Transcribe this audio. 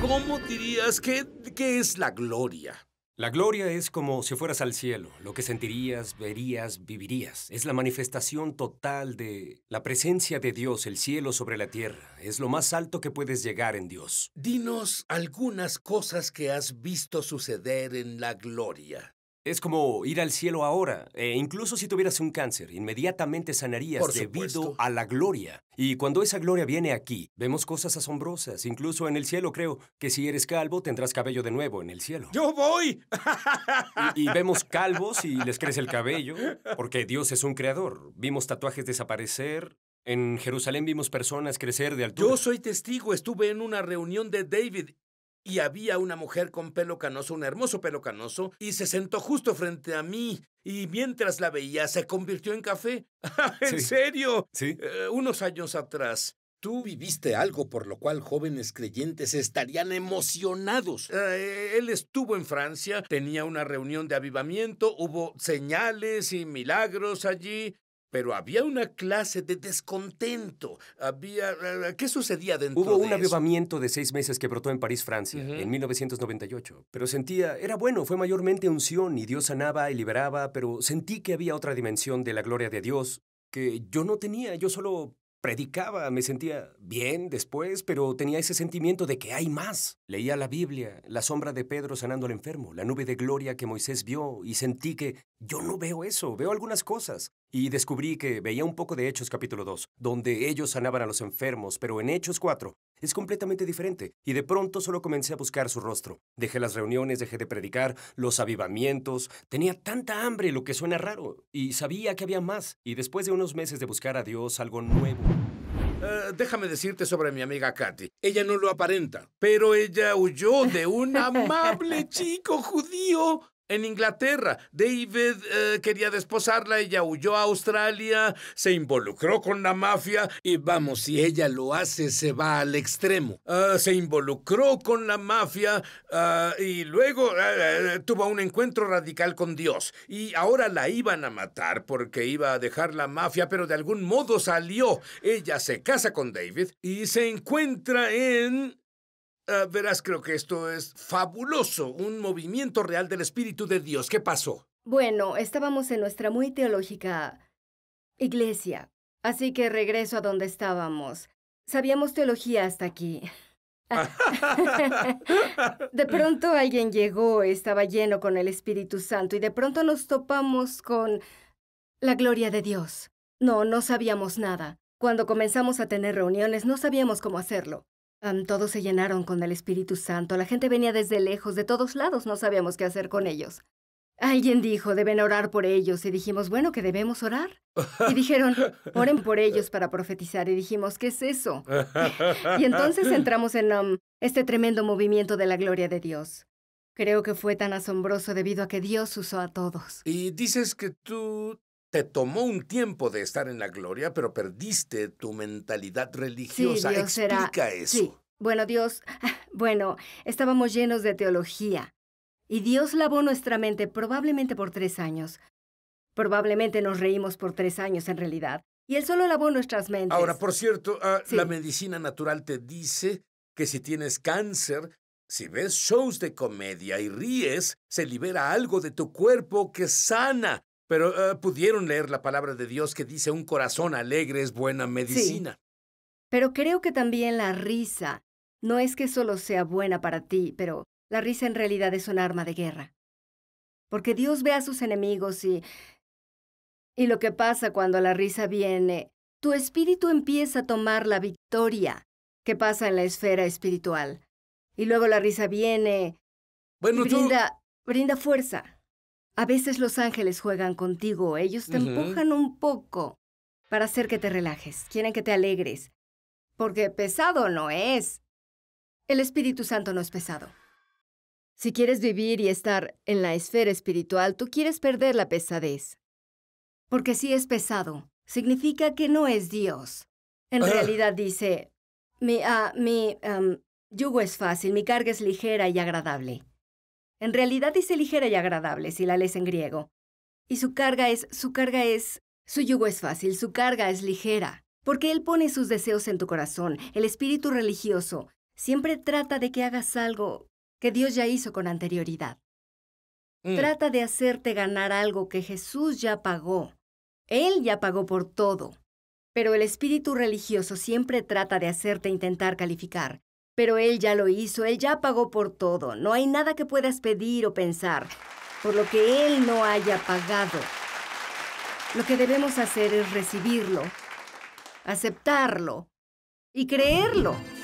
¿Cómo dirías que qué es la gloria? La gloria es como si fueras al cielo, lo que sentirías, verías, vivirías. Es la manifestación total de la presencia de Dios, el cielo sobre la tierra. Es lo más alto que puedes llegar en Dios. Dinos algunas cosas que has visto suceder en la gloria. Es como ir al cielo ahora. Eh, incluso si tuvieras un cáncer, inmediatamente sanarías debido a la gloria. Y cuando esa gloria viene aquí, vemos cosas asombrosas. Incluso en el cielo creo que si eres calvo, tendrás cabello de nuevo en el cielo. ¡Yo voy! y vemos calvos y les crece el cabello, porque Dios es un creador. Vimos tatuajes desaparecer, en Jerusalén vimos personas crecer de altura. Yo soy testigo, estuve en una reunión de David y había una mujer con pelo canoso, un hermoso pelo canoso, y se sentó justo frente a mí y mientras la veía se convirtió en café. ¿En serio? Sí. Eh, unos años atrás. Tú viviste algo por lo cual jóvenes creyentes estarían emocionados. Eh, él estuvo en Francia, tenía una reunión de avivamiento, hubo señales y milagros allí. Pero había una clase de descontento. Había. Eh, ¿Qué sucedía dentro Hubo un avivamiento de seis meses que brotó en París, Francia, en 1998. Pero sentía. Era bueno, fue mayormente unción y Dios sanaba y liberaba, pero sentí que había otra dimensión de la gloria de Dios que yo no tenía. Yo solo predicaba, me sentía bien después, pero tenía ese sentimiento de que hay más. Leía la Biblia, la sombra de Pedro sanando al enfermo, la nube de gloria que Moisés vio y sentí que yo no veo eso, veo algunas cosas. Y descubrí que veía un poco de Hechos capítulo 2, donde ellos sanaban a los enfermos, pero en Hechos 4 es completamente diferente, y de pronto solo comencé a buscar su rostro. Dejé las reuniones, dejé de predicar, los avivamientos, tenía tanta hambre, lo que suena raro, y sabía que había más, y después de unos meses de buscar a Dios, algo nuevo eh, déjame decirte sobre mi amiga Katy. Ella no lo aparenta, pero ella huyó de un amable chico judío en Inglaterra. David eh, quería desposarla, ella huyó a Australia, se involucró con la mafia y vamos, si ella lo hace, se va al extremo. Ah, se involucró con la mafia ah, y luego eh, eh, tuvo un encuentro radical con Dios. Y ahora la iban a matar porque iba a dejar la mafia, pero de algún modo salió. Ella se casa con David y se encuentra en Ah, verás, creo que esto es fabuloso, un movimiento real del Espíritu de Dios. ¿Qué pasó? Bueno, estábamos en nuestra muy teológica iglesia, así que regreso a donde estábamos. Sabíamos teología hasta aquí. de pronto alguien llegó, estaba lleno con el Espíritu Santo y de pronto nos topamos con la gloria de Dios. No, no sabíamos nada. Cuando comenzamos a tener reuniones no sabíamos cómo hacerlo todos se llenaron con el Espíritu Santo. La gente venía desde lejos, de todos lados, no sabíamos qué hacer con ellos. Alguien dijo, deben orar por ellos, y dijimos, bueno, que debemos orar. Y dijeron, oren por ellos para profetizar, y dijimos, ¿qué es eso? y entonces entramos en este tremendo movimiento de la gloria de Dios. Creo que fue tan asombroso debido a que Dios usó a todos. Y dices que tú te tomó un tiempo de estar en la gloria, pero perdiste tu mentalidad religiosa. Dios Explica eso. Sí. Bueno, Dios, bueno, estábamos llenos de teología. Y Dios lavó nuestra mente probablemente por tres años. Probablemente nos reímos por tres años en realidad. Y Él solo lavó nuestras mentes. Ahora, por cierto, ah, la medicina natural te dice que si tienes cáncer, si ves shows de comedia y ríes, se libera algo de tu cuerpo que sana. Pero eh, pudieron leer la palabra de Dios que dice un corazón alegre es buena medicina. Pero creo que también la risa no es que solo sea buena para ti, pero la risa en realidad es un arma de guerra. Porque Dios ve a sus enemigos y... Y lo que pasa cuando la risa viene, tu espíritu empieza a tomar la victoria que pasa en la esfera espiritual. Y luego la risa viene... brinda fuerza a veces los ángeles juegan contigo, ellos te empujan un poco para hacer que te relajes, quieren que te alegres, porque pesado no es. El Espíritu Santo no es pesado. Si quieres vivir y estar en la esfera espiritual, tú quieres perder la pesadez. Porque si es pesado, significa que no es Dios. En ah. realidad dice, mi, ah, mi yugo es fácil, mi carga es ligera y agradable. En realidad dice ligera y agradable si la lees en griego. Y su carga es, su carga es, su yugo es fácil, su carga es ligera, porque Él pone sus deseos en tu corazón. El espíritu religioso siempre trata de que hagas algo que Dios ya hizo con anterioridad. Mm. Trata de hacerte ganar algo que Jesús ya pagó. Él ya pagó por todo. Pero el espíritu religioso siempre trata de hacerte intentar calificar, pero Él ya lo hizo, Él ya pagó por todo. No hay nada que puedas pedir o pensar por lo que Él no haya pagado. Lo que debemos hacer es recibirlo, aceptarlo y creerlo.